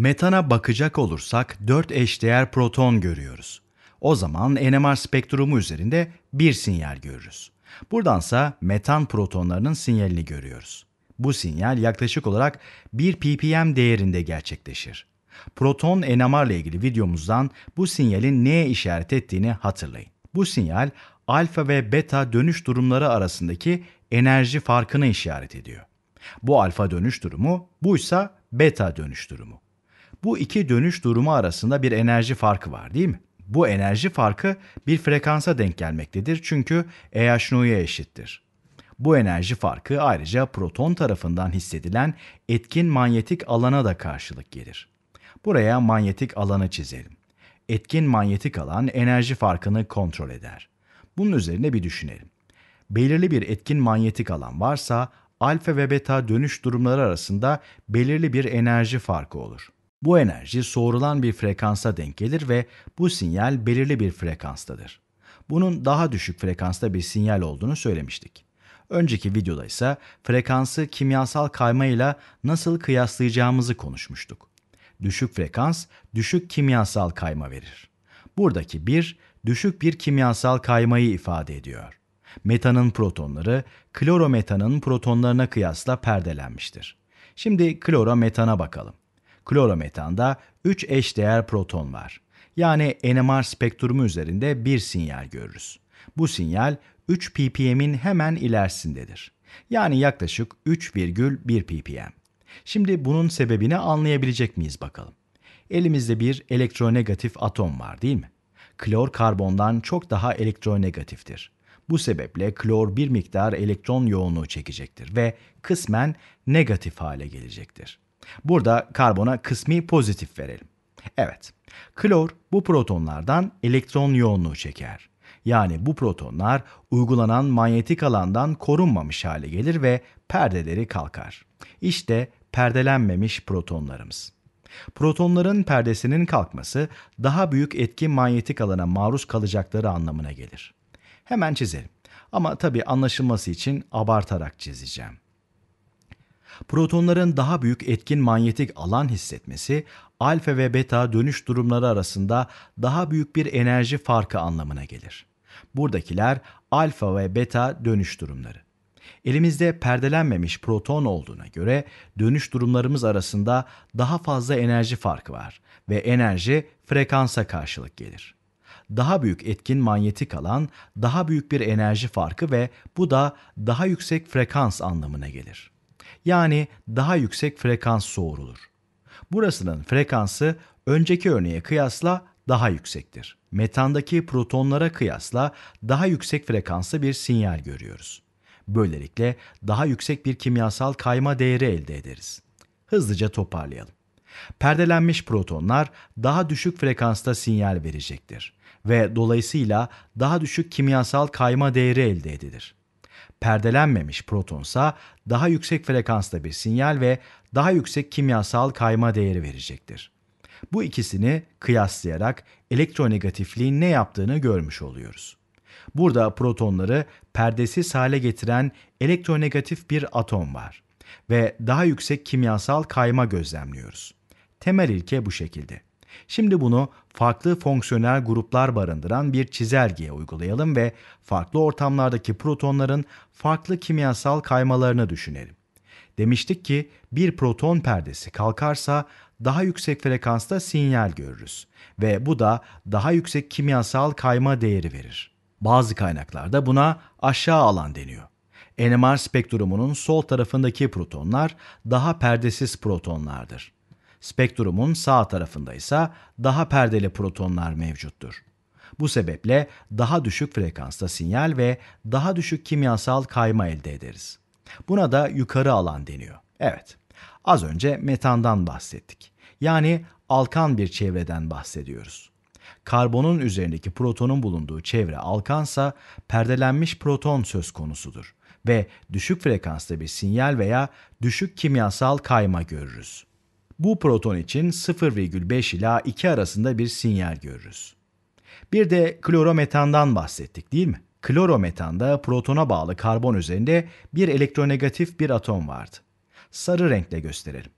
Metana bakacak olursak 4 eşdeğer proton görüyoruz. O zaman NMR spektrumu üzerinde bir sinyal görürüz. Buradansa metan protonlarının sinyalini görüyoruz. Bu sinyal yaklaşık olarak 1 ppm değerinde gerçekleşir. Proton NMR ile ilgili videomuzdan bu sinyalin neye işaret ettiğini hatırlayın. Bu sinyal alfa ve beta dönüş durumları arasındaki enerji farkını işaret ediyor. Bu alfa dönüş durumu, buysa beta dönüş durumu. Bu iki dönüş durumu arasında bir enerji farkı var değil mi? Bu enerji farkı bir frekansa denk gelmektedir çünkü eh EHNU'ya eşittir. Bu enerji farkı ayrıca proton tarafından hissedilen etkin manyetik alana da karşılık gelir. Buraya manyetik alanı çizelim. Etkin manyetik alan enerji farkını kontrol eder. Bunun üzerine bir düşünelim. Belirli bir etkin manyetik alan varsa alfa ve beta dönüş durumları arasında belirli bir enerji farkı olur. Bu enerji soğurulan bir frekansa denk gelir ve bu sinyal belirli bir frekanstadır. Bunun daha düşük frekansta bir sinyal olduğunu söylemiştik. Önceki videoda ise frekansı kimyasal kaymayla nasıl kıyaslayacağımızı konuşmuştuk. Düşük frekans düşük kimyasal kayma verir. Buradaki 1 düşük bir kimyasal kaymayı ifade ediyor. Metanın protonları klorometanın protonlarına kıyasla perdelenmiştir. Şimdi klorometana bakalım klorometanda 3 eşdeğer proton var. Yani NMR spektrumu üzerinde bir sinyal görürüz. Bu sinyal 3 ppm'in hemen ilerisindedir. Yani yaklaşık 3,1 ppm. Şimdi bunun sebebini anlayabilecek miyiz bakalım? Elimizde bir elektronegatif atom var değil mi? Klor karbondan çok daha elektronegatiftir. Bu sebeple klor bir miktar elektron yoğunluğu çekecektir ve kısmen negatif hale gelecektir. Burada karbona kısmi pozitif verelim. Evet, klor bu protonlardan elektron yoğunluğu çeker. Yani bu protonlar uygulanan manyetik alandan korunmamış hale gelir ve perdeleri kalkar. İşte perdelenmemiş protonlarımız. Protonların perdesinin kalkması daha büyük etki manyetik alana maruz kalacakları anlamına gelir. Hemen çizelim. Ama tabii anlaşılması için abartarak çizeceğim. Protonların daha büyük etkin manyetik alan hissetmesi, alfa ve beta dönüş durumları arasında daha büyük bir enerji farkı anlamına gelir. Buradakiler alfa ve beta dönüş durumları. Elimizde perdelenmemiş proton olduğuna göre dönüş durumlarımız arasında daha fazla enerji farkı var ve enerji frekansa karşılık gelir. Daha büyük etkin manyetik alan, daha büyük bir enerji farkı ve bu da daha yüksek frekans anlamına gelir. Yani daha yüksek frekans soğurulur. Burasının frekansı önceki örneğe kıyasla daha yüksektir. Metandaki protonlara kıyasla daha yüksek frekanslı bir sinyal görüyoruz. Böylelikle daha yüksek bir kimyasal kayma değeri elde ederiz. Hızlıca toparlayalım. Perdelenmiş protonlar daha düşük frekansta sinyal verecektir ve dolayısıyla daha düşük kimyasal kayma değeri elde edilir perdelenmemiş protonsa daha yüksek frekansta bir sinyal ve daha yüksek kimyasal kayma değeri verecektir. Bu ikisini kıyaslayarak elektronegatifliğin ne yaptığını görmüş oluyoruz. Burada protonları perdesiz hale getiren elektronegatif bir atom var ve daha yüksek kimyasal kayma gözlemliyoruz. Temel ilke bu şekilde. Şimdi bunu farklı fonksiyonel gruplar barındıran bir çizelgeye uygulayalım ve farklı ortamlardaki protonların farklı kimyasal kaymalarını düşünelim. Demiştik ki bir proton perdesi kalkarsa daha yüksek frekansta sinyal görürüz ve bu da daha yüksek kimyasal kayma değeri verir. Bazı kaynaklarda buna aşağı alan deniyor. NMR spektrumunun sol tarafındaki protonlar daha perdesiz protonlardır. Spektrumun sağ tarafında ise daha perdeli protonlar mevcuttur. Bu sebeple daha düşük frekansta sinyal ve daha düşük kimyasal kayma elde ederiz. Buna da yukarı alan deniyor. Evet, az önce metandan bahsettik. Yani alkan bir çevreden bahsediyoruz. Karbonun üzerindeki protonun bulunduğu çevre alkansa perdelenmiş proton söz konusudur ve düşük frekansta bir sinyal veya düşük kimyasal kayma görürüz. Bu proton için 0,5 ila 2 arasında bir sinyal görürüz. Bir de klorometandan bahsettik değil mi? Klorometanda protona bağlı karbon üzerinde bir elektronegatif bir atom vardı. Sarı renkle gösterelim.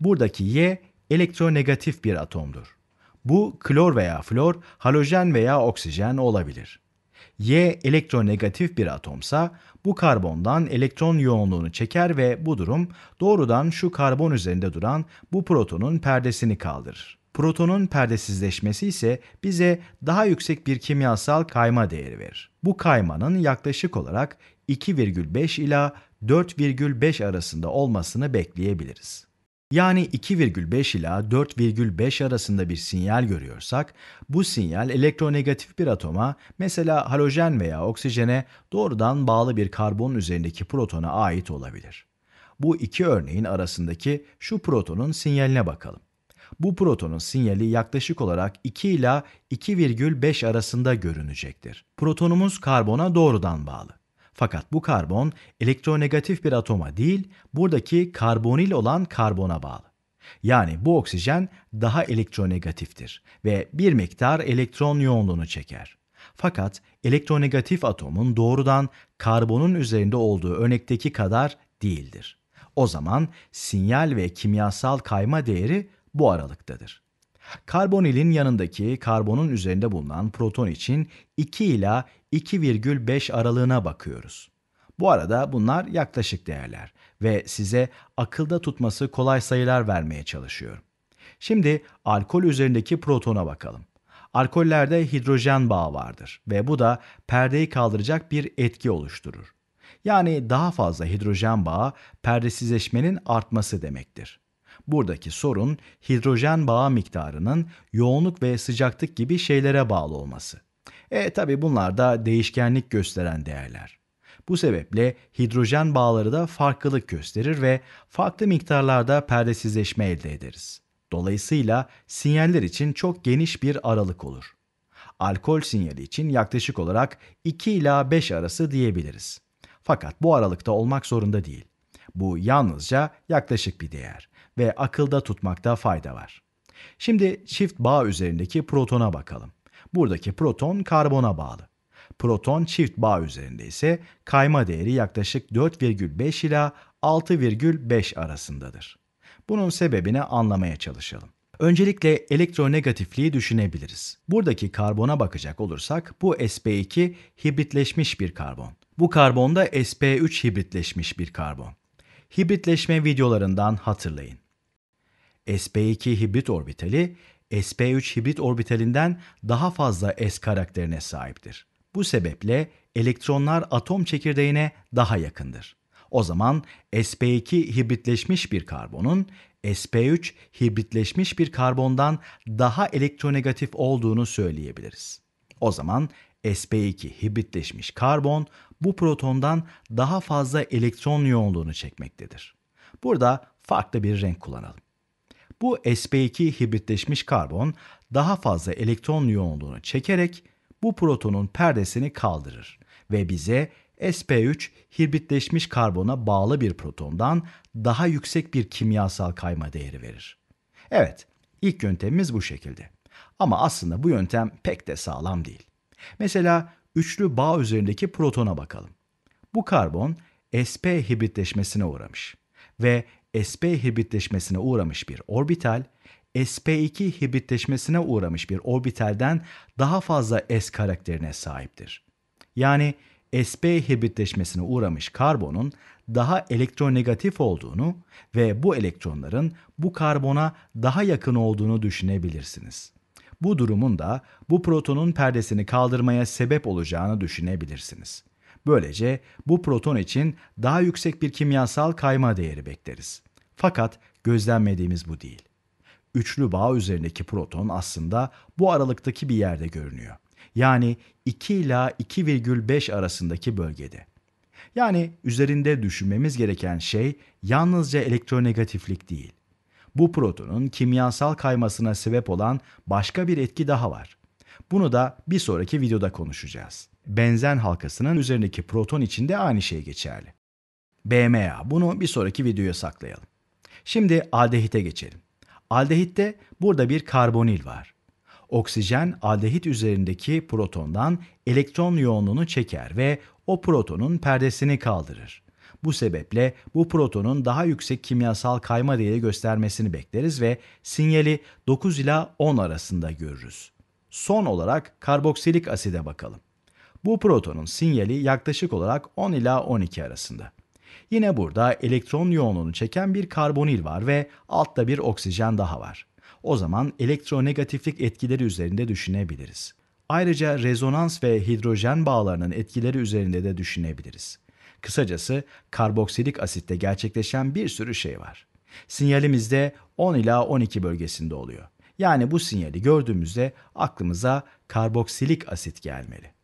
Buradaki Y elektronegatif bir atomdur. Bu klor veya flor, halojen veya oksijen olabilir. Y elektronegatif bir atomsa bu karbondan elektron yoğunluğunu çeker ve bu durum doğrudan şu karbon üzerinde duran bu protonun perdesini kaldırır. Protonun perdesizleşmesi ise bize daha yüksek bir kimyasal kayma değeri verir. Bu kaymanın yaklaşık olarak 2,5 ila 4,5 arasında olmasını bekleyebiliriz. Yani 2,5 ila 4,5 arasında bir sinyal görüyorsak, bu sinyal elektronegatif bir atoma, mesela halojen veya oksijene doğrudan bağlı bir karbon üzerindeki protona ait olabilir. Bu iki örneğin arasındaki şu protonun sinyaline bakalım. Bu protonun sinyali yaklaşık olarak 2 ila 2,5 arasında görünecektir. Protonumuz karbona doğrudan bağlı. Fakat bu karbon elektronegatif bir atoma değil, buradaki karbonil olan karbona bağlı. Yani bu oksijen daha elektronegatiftir ve bir miktar elektron yoğunluğunu çeker. Fakat elektronegatif atomun doğrudan karbonun üzerinde olduğu örnekteki kadar değildir. O zaman sinyal ve kimyasal kayma değeri bu aralıktadır. Karbonilin yanındaki karbonun üzerinde bulunan proton için 2 ila 2,5 aralığına bakıyoruz. Bu arada bunlar yaklaşık değerler ve size akılda tutması kolay sayılar vermeye çalışıyorum. Şimdi alkol üzerindeki protona bakalım. Alkollerde hidrojen bağı vardır ve bu da perdeyi kaldıracak bir etki oluşturur. Yani daha fazla hidrojen bağı perdesizleşmenin artması demektir. Buradaki sorun hidrojen bağı miktarının yoğunluk ve sıcaklık gibi şeylere bağlı olması. E tabi bunlar da değişkenlik gösteren değerler. Bu sebeple hidrojen bağları da farklılık gösterir ve farklı miktarlarda perdesizleşme elde ederiz. Dolayısıyla sinyaller için çok geniş bir aralık olur. Alkol sinyali için yaklaşık olarak 2 ila 5 arası diyebiliriz. Fakat bu aralıkta olmak zorunda değil. Bu yalnızca yaklaşık bir değer ve akılda tutmakta fayda var. Şimdi çift bağ üzerindeki protona bakalım. Buradaki proton karbona bağlı. Proton çift bağ üzerinde ise kayma değeri yaklaşık 4,5 ila 6,5 arasındadır. Bunun sebebini anlamaya çalışalım. Öncelikle elektronegatifliği düşünebiliriz. Buradaki karbona bakacak olursak bu sp2 hibritleşmiş bir karbon. Bu karbonda sp3 hibritleşmiş bir karbon hibritleşme videolarından hatırlayın. SP2 hibrit orbitali SP3 hibrit orbitalinden daha fazla s karakterine sahiptir. Bu sebeple elektronlar atom çekirdeğine daha yakındır. O zaman SP2 hibritleşmiş bir karbonun SP3 hibritleşmiş bir karbondan daha elektronegatif olduğunu söyleyebiliriz. O zaman sp2 hibritleşmiş karbon bu protondan daha fazla elektron yoğunluğunu çekmektedir. Burada farklı bir renk kullanalım. Bu sp2 hibritleşmiş karbon daha fazla elektron yoğunluğunu çekerek bu protonun perdesini kaldırır ve bize sp3 hibritleşmiş karbona bağlı bir protondan daha yüksek bir kimyasal kayma değeri verir. Evet, ilk yöntemimiz bu şekilde. Ama aslında bu yöntem pek de sağlam değil. Mesela üçlü bağ üzerindeki protona bakalım. Bu karbon sp hibritleşmesine uğramış ve sp hibritleşmesine uğramış bir orbital, sp2 hibritleşmesine uğramış bir orbitalden daha fazla s karakterine sahiptir. Yani sp hibritleşmesine uğramış karbonun daha elektronegatif olduğunu ve bu elektronların bu karbona daha yakın olduğunu düşünebilirsiniz. Bu durumun da bu protonun perdesini kaldırmaya sebep olacağını düşünebilirsiniz. Böylece bu proton için daha yüksek bir kimyasal kayma değeri bekleriz. Fakat gözlenmediğimiz bu değil. Üçlü bağ üzerindeki proton aslında bu aralıktaki bir yerde görünüyor. Yani 2 ila 2,5 arasındaki bölgede. Yani üzerinde düşünmemiz gereken şey yalnızca elektronegatiflik değil bu protonun kimyasal kaymasına sebep olan başka bir etki daha var. Bunu da bir sonraki videoda konuşacağız. Benzen halkasının üzerindeki proton için de aynı şey geçerli. BMA bunu bir sonraki videoya saklayalım. Şimdi aldehite geçelim. Aldehitte burada bir karbonil var. Oksijen aldehit üzerindeki protondan elektron yoğunluğunu çeker ve o protonun perdesini kaldırır. Bu sebeple bu protonun daha yüksek kimyasal kayma değeri göstermesini bekleriz ve sinyali 9 ila 10 arasında görürüz. Son olarak karboksilik aside bakalım. Bu protonun sinyali yaklaşık olarak 10 ila 12 arasında. Yine burada elektron yoğunluğunu çeken bir karbonil var ve altta bir oksijen daha var. O zaman elektronegatiflik etkileri üzerinde düşünebiliriz. Ayrıca rezonans ve hidrojen bağlarının etkileri üzerinde de düşünebiliriz. Kısacası karboksilik asitte gerçekleşen bir sürü şey var. Sinyalimiz de 10 ila 12 bölgesinde oluyor. Yani bu sinyali gördüğümüzde aklımıza karboksilik asit gelmeli.